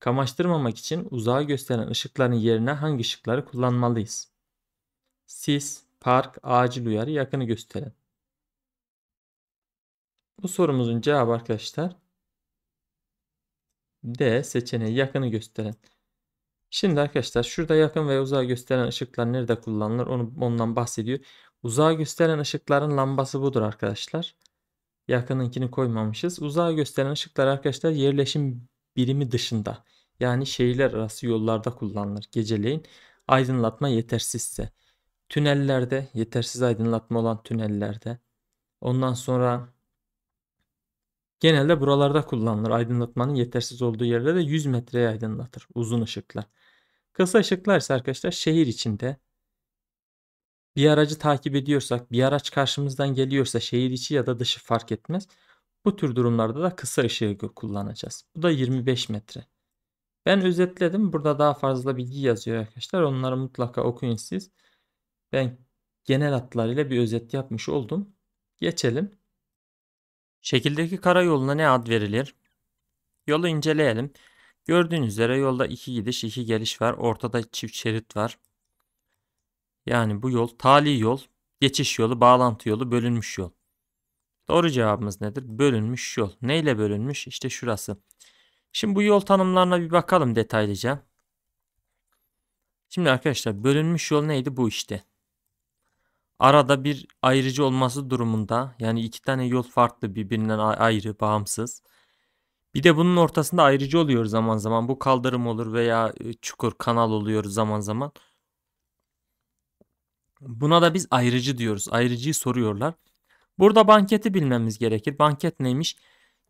kamaştırmamak için uzağa gösteren ışıkların yerine hangi ışıkları kullanmalıyız? Sis, park, acil uyarı yakını gösteren. Bu sorumuzun cevabı arkadaşlar D seçeneği yakını gösteren. Şimdi arkadaşlar şurada yakın ve uzağı gösteren ışıklar nerede kullanılır onu ondan bahsediyor. Uzağı gösteren ışıkların lambası budur arkadaşlar. Yakınınkini koymamışız. Uzağı gösteren ışıklar arkadaşlar yerleşim birimi dışında yani şehirler arası yollarda kullanılır geceleyin aydınlatma yetersizse tünellerde, yetersiz aydınlatma olan tünellerde. Ondan sonra genelde buralarda kullanılır. Aydınlatmanın yetersiz olduğu yerlerde de 100 metreye aydınlatır uzun ışıklar. Kısa ışıklar ise arkadaşlar şehir içinde bir aracı takip ediyorsak, bir araç karşımızdan geliyorsa şehir içi ya da dışı fark etmez. Bu tür durumlarda da kısa ışığı kullanacağız. Bu da 25 metre. Ben özetledim. Burada daha fazla bilgi yazıyor arkadaşlar. Onları mutlaka okuyun siz. Ben genel hatlarıyla bir özet yapmış oldum. Geçelim. Şekildeki karayoluna ne ad verilir? Yolu inceleyelim. Gördüğünüz üzere yolda iki gidiş iki geliş var. Ortada çift şerit var. Yani bu yol tali yol, geçiş yolu, bağlantı yolu, bölünmüş yol. Doğru cevabımız nedir? Bölünmüş yol. Neyle bölünmüş? İşte şurası. Şimdi bu yol tanımlarına bir bakalım detaylıca. Şimdi arkadaşlar bölünmüş yol neydi? Bu işte arada bir ayrıcı olması durumunda yani iki tane yol farklı birbirinden ayrı bağımsız. Bir de bunun ortasında ayrıcı oluyor zaman zaman. Bu kaldırım olur veya e, çukur kanal oluyor zaman zaman. Buna da biz ayrıcı diyoruz. Ayrıcıyı soruyorlar. Burada banketi bilmemiz gerekir. Banket neymiş?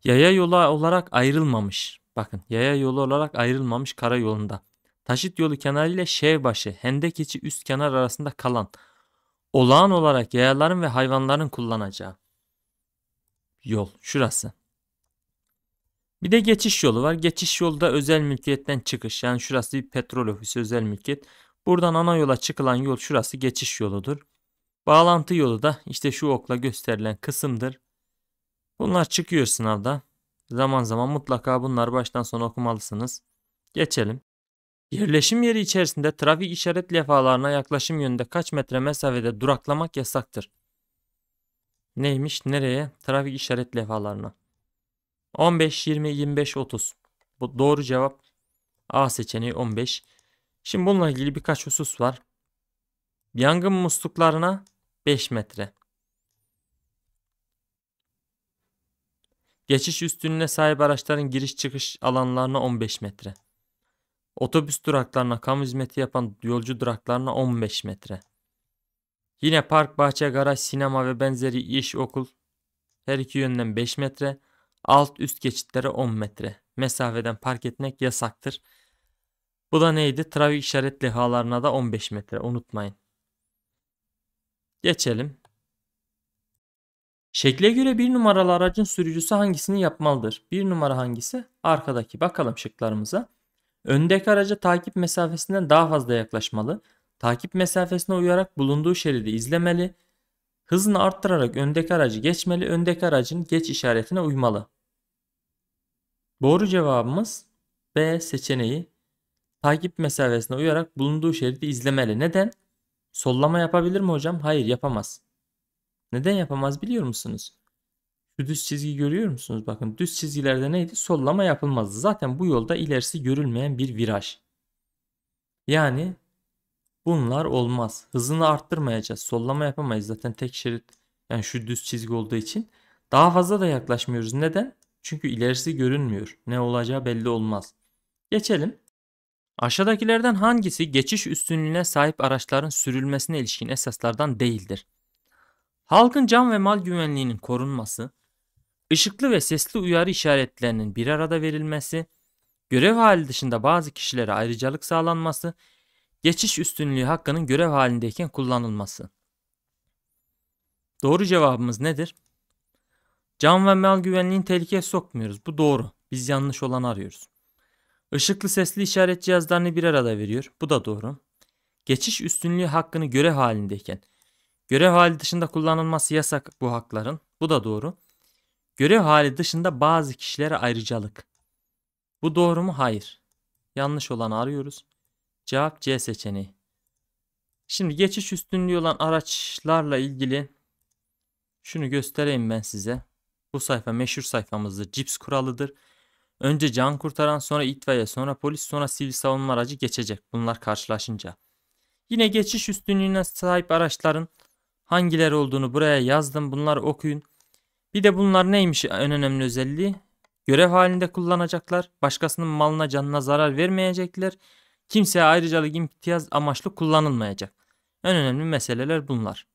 Yaya yolu olarak ayrılmamış. Bakın yaya yolu olarak ayrılmamış karayolunda. Taşıt yolu kenarı ile Şevbaşı, Hendek içi üst kenar arasında kalan olağan olarak yayaların ve hayvanların kullanacağı yol şurası. Bir de geçiş yolu var. Geçiş yolu da özel mülkiyetten çıkış. Yani şurası bir petrol ofisi özel mülkiyet. Buradan ana yola çıkılan yol şurası geçiş yoludur. Bağlantı yolu da işte şu okla gösterilen kısımdır. Bunlar çıkıyor sınavda. Zaman zaman mutlaka bunlar baştan sona okumalısınız. Geçelim. Yerleşim yeri içerisinde trafik işaret levhalarına yaklaşım yönünde kaç metre mesafede duraklamak yasaktır. Neymiş nereye? Trafik işaret levhalarına. 15, 20, 25, 30. Bu doğru cevap A seçeneği 15. Şimdi bununla ilgili birkaç husus var. Yangın musluklarına 5 metre. Geçiş üstünlüğüne sahip araçların giriş çıkış alanlarına 15 metre. Otobüs duraklarına, kamu hizmeti yapan yolcu duraklarına 15 metre. Yine park, bahçe, garaj, sinema ve benzeri iş, okul her iki yönden 5 metre. Alt üst geçitlere 10 metre. Mesafeden park etmek yasaktır. Bu da neydi? Trafik işaret levhalarına da 15 metre unutmayın. Geçelim. Şekle göre bir numaralı aracın sürücüsü hangisini yapmalıdır? Bir numara hangisi? Arkadaki bakalım şıklarımıza. Öndeki araca takip mesafesinden daha fazla yaklaşmalı. Takip mesafesine uyarak bulunduğu şeridi izlemeli. Hızını arttırarak öndeki aracı geçmeli. Öndeki aracın geç işaretine uymalı. Doğru cevabımız B seçeneği. Takip mesafesine uyarak bulunduğu şeridi izlemeli. Neden? Sollama yapabilir mi hocam? Hayır yapamaz. Neden yapamaz biliyor musunuz? Şu düz çizgi görüyor musunuz? Bakın düz çizgilerde neydi? Sollama yapılmazdı. Zaten bu yolda ilerisi görülmeyen bir viraj. Yani bunlar olmaz. Hızını arttırmayacağız. Sollama yapamayız. Zaten tek şerit yani şu düz çizgi olduğu için. Daha fazla da yaklaşmıyoruz. Neden? Çünkü ilerisi görünmüyor. Ne olacağı belli olmaz. Geçelim. Aşağıdakilerden hangisi geçiş üstünlüğüne sahip araçların sürülmesine ilişkin esaslardan değildir? Halkın can ve mal güvenliğinin korunması, ışıklı ve sesli uyarı işaretlerinin bir arada verilmesi, görev hali dışında bazı kişilere ayrıcalık sağlanması, geçiş üstünlüğü hakkının görev halindeyken kullanılması. Doğru cevabımız nedir? Can ve mal güvenliğini tehlikeye sokmuyoruz. Bu doğru. Biz yanlış olanı arıyoruz. Işıklı sesli işaret cihazlarını bir arada veriyor. Bu da doğru. Geçiş üstünlüğü hakkını görev halindeyken. Görev hali dışında kullanılması yasak bu hakların. Bu da doğru. Görev hali dışında bazı kişilere ayrıcalık. Bu doğru mu? Hayır. Yanlış olanı arıyoruz. Cevap C seçeneği. Şimdi geçiş üstünlüğü olan araçlarla ilgili şunu göstereyim ben size. Bu sayfa meşhur sayfamızdır. Cips kuralıdır. Önce can kurtaran, sonra itfaiye, sonra polis, sonra sivil savunma aracı geçecek. Bunlar karşılaşınca. Yine geçiş üstünlüğüne sahip araçların hangileri olduğunu buraya yazdım. Bunları okuyun. Bir de bunlar neymiş en önemli özelliği? Görev halinde kullanacaklar. Başkasının malına canına zarar vermeyecekler. Kimseye ayrıcalık imtiyaz amaçlı kullanılmayacak. En önemli meseleler bunlar.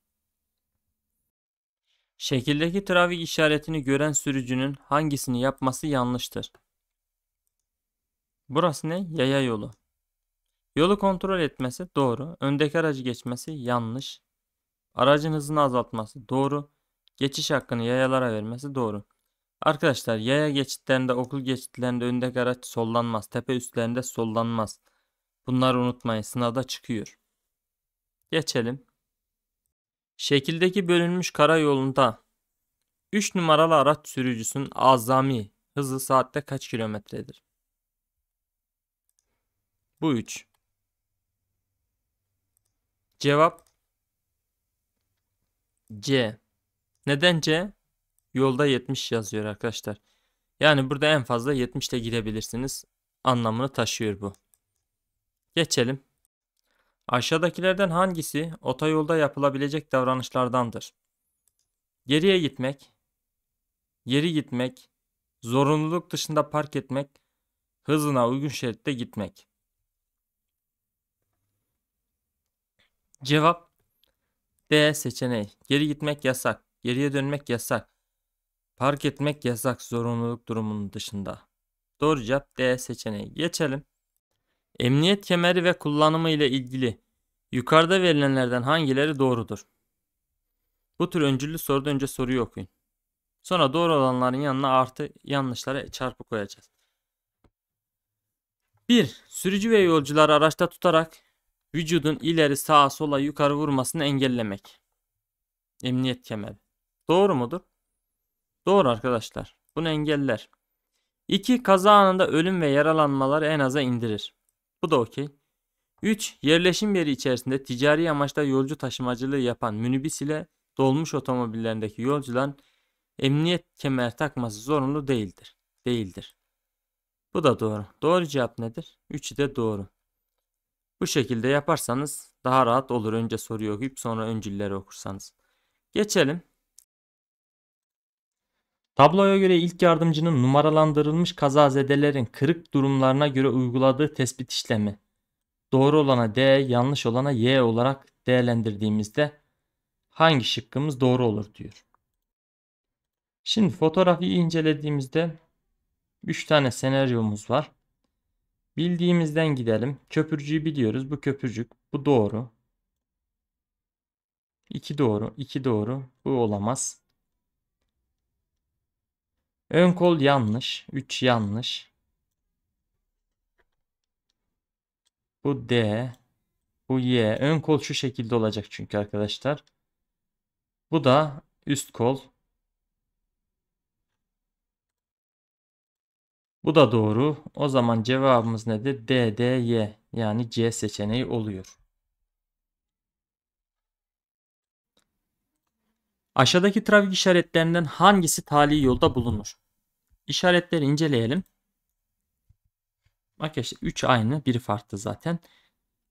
Şekildeki trafik işaretini gören sürücünün hangisini yapması yanlıştır? Burası ne? Yaya yolu. Yolu kontrol etmesi doğru. Öndeki aracı geçmesi yanlış. Aracın hızını azaltması doğru geçiş hakkını yayalara vermesi doğru. Arkadaşlar yaya geçitlerinde okul geçitlerinde öndeki araç sollanmaz. Tepe üstlerinde sollanmaz. Bunları unutmayın sınavda çıkıyor. Geçelim. Şekildeki bölünmüş karayolunda 3 numaralı araç sürücüsünün azami hızı saatte kaç kilometredir? Bu 3. Cevap C. Nedence yolda 70 yazıyor arkadaşlar. Yani burada en fazla 70 ile gidebilirsiniz anlamını taşıyor bu. Geçelim. Aşağıdakilerden hangisi otoyolda yapılabilecek davranışlardandır? Geriye gitmek, geri gitmek, zorunluluk dışında park etmek, hızına uygun şeritte gitmek. Cevap D seçeneği. Geri gitmek yasak. Geriye dönmek yasak. Park etmek yasak zorunluluk durumunun dışında. Doğru cevap D seçeneği. Geçelim. Emniyet kemeri ve kullanımı ile ilgili yukarıda verilenlerden hangileri doğrudur? Bu tür öncüllü soruda önce soruyu okuyun. Sonra doğru olanların yanına artı yanlışlara çarpı koyacağız. 1. Sürücü ve yolcuları araçta tutarak vücudun ileri sağa sola yukarı vurmasını engellemek. Emniyet kemeri. Doğru mudur? Doğru arkadaşlar. Bunu engeller. 2. Kaza anında ölüm ve yaralanmaları en aza indirir. Bu da okey. 3. Yerleşim yeri içerisinde ticari amaçla yolcu taşımacılığı yapan minibüs ile dolmuş otomobillerindeki yolcuların emniyet kemer takması zorunlu değildir. Değildir. Bu da doğru. Doğru cevap nedir? 3'ü de doğru. Bu şekilde yaparsanız daha rahat olur. Önce soruyu okuyup sonra öncülleri okursanız. Geçelim Tabloya göre ilk yardımcının numaralandırılmış kazazedelerin kırık durumlarına göre uyguladığı tespit işlemi. Doğru olana D, yanlış olana Y olarak değerlendirdiğimizde hangi şıkkımız doğru olur diyor. Şimdi fotoğrafı incelediğimizde 3 tane senaryomuz var. Bildiğimizden gidelim. Köpürcüyü biliyoruz. Bu köpürcük. Bu doğru. 2 doğru. 2 doğru. Bu olamaz. Ön kol yanlış. 3 yanlış. Bu D. Bu Y. Ön kol şu şekilde olacak çünkü arkadaşlar. Bu da üst kol. Bu da doğru. O zaman cevabımız nedir? D, D, Y. Yani C seçeneği oluyor. Aşağıdaki trafik işaretlerinden hangisi tali yolda bulunur? İşaretleri inceleyelim. Bak işte 3 aynı, biri farklı zaten.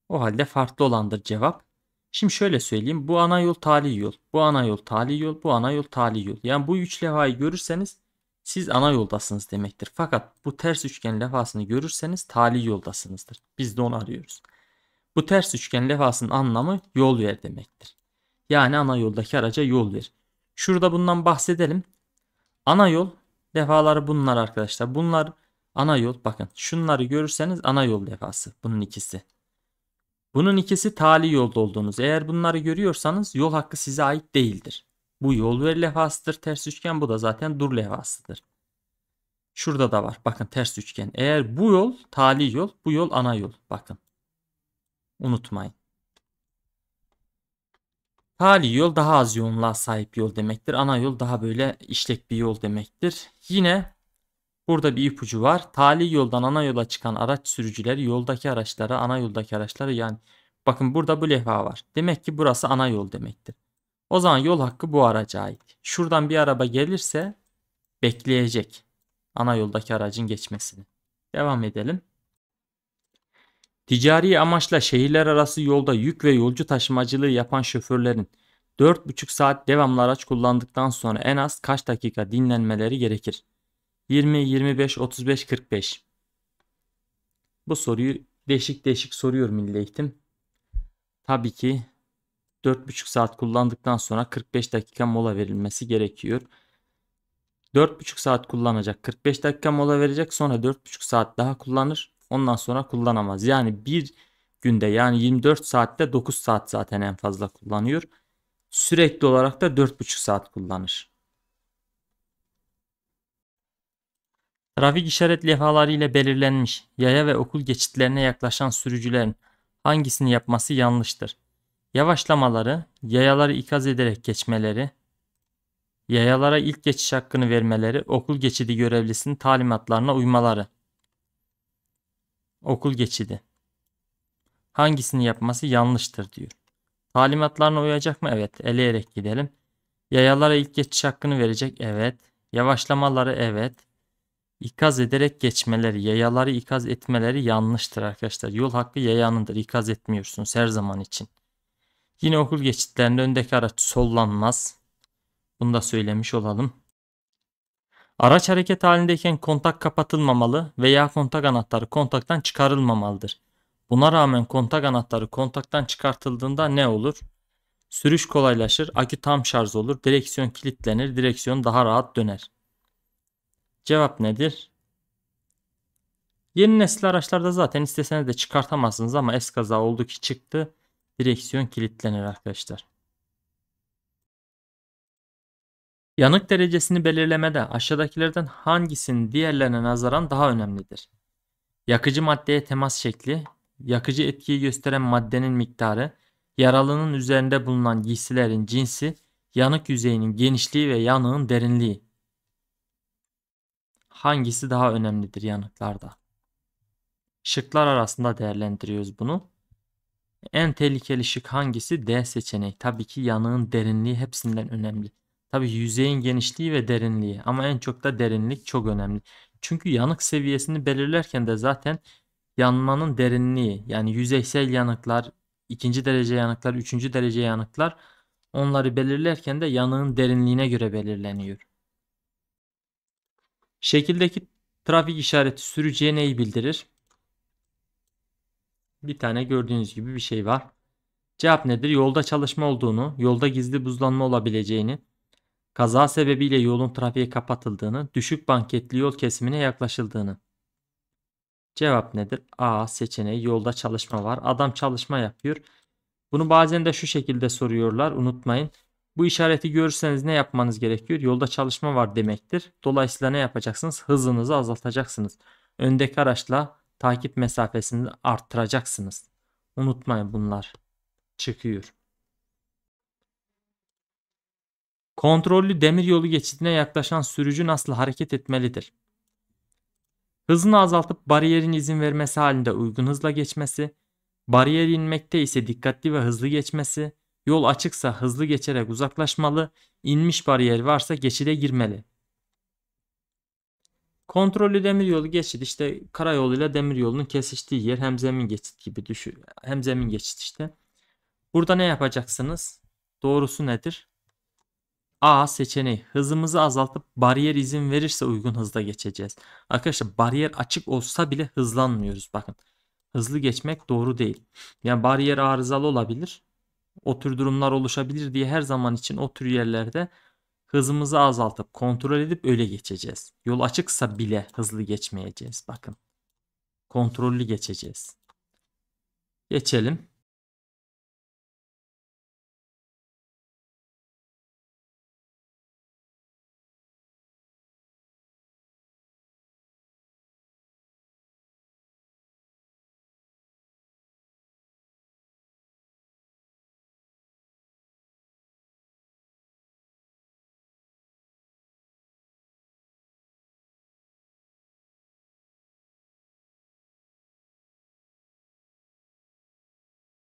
O halde farklı olandır cevap. Şimdi şöyle söyleyeyim. Bu ana yol tali yol. Bu ana yol tali yol. Bu ana yol tali yol. Yani bu üç levhayı görürseniz siz ana yoldasınız demektir. Fakat bu ters üçgen levhasını görürseniz tali yoldasınızdır. Biz de onu arıyoruz. Bu ters üçgen levhasının anlamı yol ver demektir. Yani ana yoldaki araca yol ver. Şurada bundan bahsedelim. Ana yol defaları bunlar arkadaşlar. Bunlar ana yol. Bakın şunları görürseniz ana yol defası. Bunun ikisi. Bunun ikisi tali yolda olduğunuz. Eğer bunları görüyorsanız yol hakkı size ait değildir. Bu yol ver levhasıdır. Ters üçgen bu da zaten dur levhasıdır. Şurada da var. Bakın ters üçgen. Eğer bu yol tali yol, bu yol ana yol. Bakın. Unutmayın. Tali yol daha az yoğunluğa sahip yol demektir. Ana yol daha böyle işlek bir yol demektir. Yine burada bir ipucu var. Tali yoldan ana yola çıkan araç sürücüleri yoldaki araçlara, ana yoldaki araçları yani bakın burada bu levha var. Demek ki burası ana yol demektir. O zaman yol hakkı bu araca ait. Şuradan bir araba gelirse bekleyecek ana yoldaki aracın geçmesini. Devam edelim. Ticari amaçla şehirler arası yolda yük ve yolcu taşımacılığı yapan şoförlerin 4,5 saat devamlı araç kullandıktan sonra en az kaç dakika dinlenmeleri gerekir? 20, 25, 35, 45. Bu soruyu değişik değişik soruyorum Milli Eğitim. Tabii ki 4,5 saat kullandıktan sonra 45 dakika mola verilmesi gerekiyor. 4,5 saat kullanacak, 45 dakika mola verecek, sonra 4,5 saat daha kullanır, Ondan sonra kullanamaz. Yani bir günde yani 24 saatte 9 saat zaten en fazla kullanıyor. Sürekli olarak da 4,5 saat kullanır. Trafik işaret levhaları ile belirlenmiş yaya ve okul geçitlerine yaklaşan sürücülerin hangisini yapması yanlıştır? Yavaşlamaları, yayaları ikaz ederek geçmeleri, yayalara ilk geçiş hakkını vermeleri, okul geçidi görevlisinin talimatlarına uymaları okul geçidi. Hangisini yapması yanlıştır diyor. Talimatlarına uyacak mı? Evet. Eleyerek gidelim. Yayalara ilk geçiş hakkını verecek. Evet. Yavaşlamaları evet. İkaz ederek geçmeleri, yayaları ikaz etmeleri yanlıştır arkadaşlar. Yol hakkı yayanındır. İkaz etmiyorsunuz her zaman için. Yine okul geçitlerinde öndeki araç sollanmaz. Bunu da söylemiş olalım. Araç hareket halindeyken kontak kapatılmamalı veya kontak anahtarı kontaktan çıkarılmamalıdır. Buna rağmen kontak anahtarı kontaktan çıkartıldığında ne olur? Sürüş kolaylaşır, akü tam şarj olur, direksiyon kilitlenir, direksiyon daha rahat döner. Cevap nedir? Yeni nesil araçlarda zaten isteseniz de çıkartamazsınız ama kaza oldu ki çıktı. Direksiyon kilitlenir arkadaşlar. Yanık derecesini belirlemede aşağıdakilerden hangisinin diğerlerine nazaran daha önemlidir? Yakıcı maddeye temas şekli, yakıcı etkiyi gösteren maddenin miktarı, yaralının üzerinde bulunan giysilerin cinsi, yanık yüzeyinin genişliği ve yanığın derinliği. Hangisi daha önemlidir yanıklarda? Şıklar arasında değerlendiriyoruz bunu. En tehlikeli şık hangisi? D seçeneği. Tabii ki yanığın derinliği hepsinden önemli. Tabii yüzeyin genişliği ve derinliği ama en çok da derinlik çok önemli. Çünkü yanık seviyesini belirlerken de zaten yanmanın derinliği yani yüzeysel yanıklar, ikinci derece yanıklar, üçüncü derece yanıklar onları belirlerken de yanığın derinliğine göre belirleniyor. Şekildeki trafik işareti sürücüye neyi bildirir? Bir tane gördüğünüz gibi bir şey var. Cevap nedir? Yolda çalışma olduğunu, yolda gizli buzlanma olabileceğini, kaza sebebiyle yolun trafiğe kapatıldığını, düşük banketli yol kesimine yaklaşıldığını. Cevap nedir? A seçeneği yolda çalışma var. Adam çalışma yapıyor. Bunu bazen de şu şekilde soruyorlar unutmayın. Bu işareti görürseniz ne yapmanız gerekiyor? Yolda çalışma var demektir. Dolayısıyla ne yapacaksınız? Hızınızı azaltacaksınız. Öndeki araçla takip mesafesini arttıracaksınız. Unutmayın bunlar çıkıyor. Kontrollü demiryolu geçidine yaklaşan sürücü nasıl hareket etmelidir? Hızını azaltıp bariyerin izin vermesi halinde uygun hızla geçmesi, bariyer inmekte ise dikkatli ve hızlı geçmesi, yol açıksa hızlı geçerek uzaklaşmalı, inmiş bariyer varsa geçide girmeli. Kontrollü demiryolu geçit işte karayoluyla demiryolunun kesiştiği yer hem zemin geçit gibi düşün. Hem zemin geçit işte. Burada ne yapacaksınız? Doğrusu nedir? A seçeneği hızımızı azaltıp bariyer izin verirse uygun hızda geçeceğiz. Arkadaşlar bariyer açık olsa bile hızlanmıyoruz bakın. Hızlı geçmek doğru değil. Yani bariyer arızalı olabilir. O tür durumlar oluşabilir diye her zaman için o tür yerlerde hızımızı azaltıp kontrol edip öyle geçeceğiz. Yol açıksa bile hızlı geçmeyeceğiz bakın. Kontrollü geçeceğiz. Geçelim.